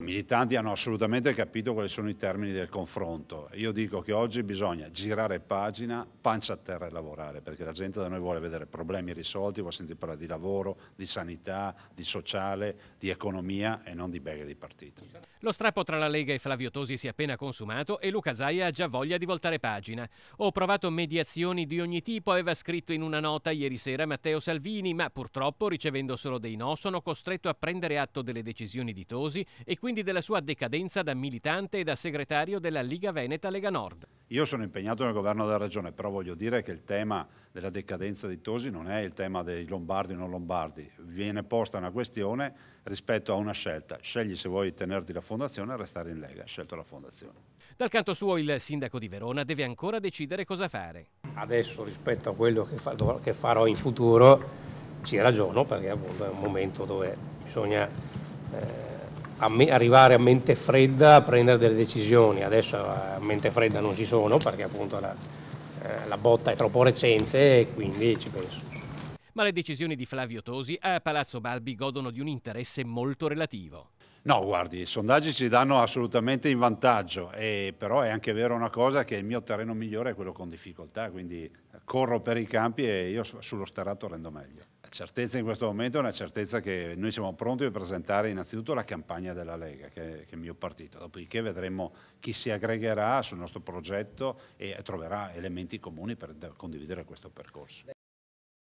I militanti hanno assolutamente capito quali sono i termini del confronto. Io dico che oggi bisogna girare pagina, pancia a terra e lavorare, perché la gente da noi vuole vedere problemi risolti, vuole sentire parlare di lavoro, di sanità, di sociale, di economia e non di beghe di partito. Lo strappo tra la Lega e Flavio Tosi si è appena consumato e Luca Zaia ha già voglia di voltare pagina. Ho provato mediazioni di ogni tipo, aveva scritto in una nota ieri sera Matteo Salvini, ma purtroppo ricevendo solo dei no sono costretto a prendere atto delle decisioni di Tosi e quindi quindi della sua decadenza da militante e da segretario della Liga Veneta Lega Nord. Io sono impegnato nel governo della regione, però voglio dire che il tema della decadenza di Tosi non è il tema dei lombardi o non lombardi, viene posta una questione rispetto a una scelta. Scegli se vuoi tenerti la fondazione o restare in Lega, scelto la fondazione. Dal canto suo il sindaco di Verona deve ancora decidere cosa fare. Adesso rispetto a quello che, farò in futuro ci ragiono perché appunto è un momento dove bisogna eh, a me, arrivare a mente fredda a prendere delle decisioni. Adesso eh, a mente fredda non ci sono perché appunto la, eh, la botta è troppo recente e quindi ci penso. Ma le decisioni di Flavio Tosi a Palazzo Balbi godono di un interesse molto relativo. No, guardi, i sondaggi ci danno assolutamente in vantaggio, e, però è anche vero una cosa che il mio terreno migliore è quello con difficoltà, quindi corro per i campi e io sullo starato rendo meglio. La certezza in questo momento è una certezza che noi siamo pronti a presentare innanzitutto la campagna della Lega, che, che è il mio partito, dopodiché vedremo chi si aggregherà sul nostro progetto e troverà elementi comuni per condividere questo percorso.